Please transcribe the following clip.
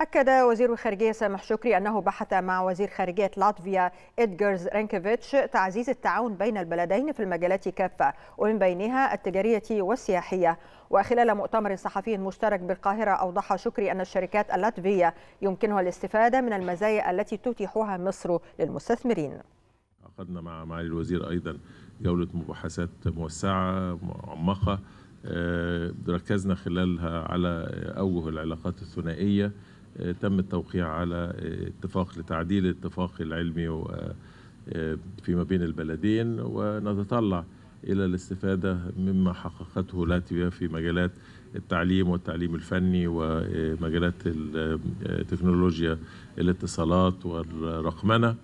أكد وزير الخارجية سامح شكري أنه بحث مع وزير خارجية لاتفيا إدجارز رينكيفيتش تعزيز التعاون بين البلدين في المجالات كافة ومن بينها التجارية والسياحية وخلال مؤتمر صحفي مشترك بالقاهرة أوضح شكري أن الشركات اللاتفية يمكنها الاستفادة من المزايا التي تتيحها مصر للمستثمرين عقدنا مع معالي الوزير أيضا جولة مباحثات موسعة معمقة آه، ركزنا خلالها على أوجه العلاقات الثنائية تم التوقيع على اتفاق لتعديل الاتفاق العلمي آه، فيما بين البلدين ونتطلع إلى الاستفادة مما حققته لاتفيا في مجالات التعليم والتعليم الفني ومجالات آه، التكنولوجيا آه، الاتصالات والرقمنة